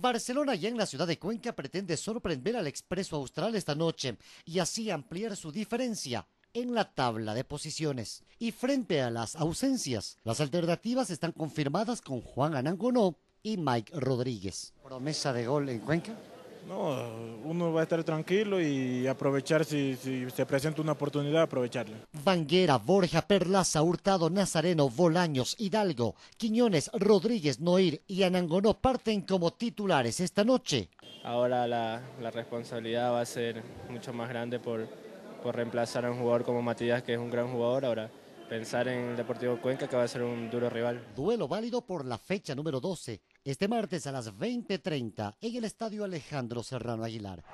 Barcelona ya en la ciudad de Cuenca pretende sorprender al Expreso Austral esta noche y así ampliar su diferencia en la tabla de posiciones. Y frente a las ausencias, las alternativas están confirmadas con Juan Anangonó y Mike Rodríguez. Promesa de gol en Cuenca. No, uno va a estar tranquilo y aprovechar si, se presenta una oportunidad, aprovecharla. Vanguera, Borja, Perlaza, Hurtado, Nazareno, Bolaños, Hidalgo, Quiñones, Rodríguez, Noir y Anangonó parten como titulares esta noche. Ahora la, responsabilidad va a ser mucho más grande por, por reemplazar a un jugador como Matías, que es un gran jugador. Ahora pensar en el Deportivo Cuenca, que va a ser un duro rival. Duelo válido por la fecha número 12 este martes a las 20.30 en el Estadio Alejandro Serrano Aguilar.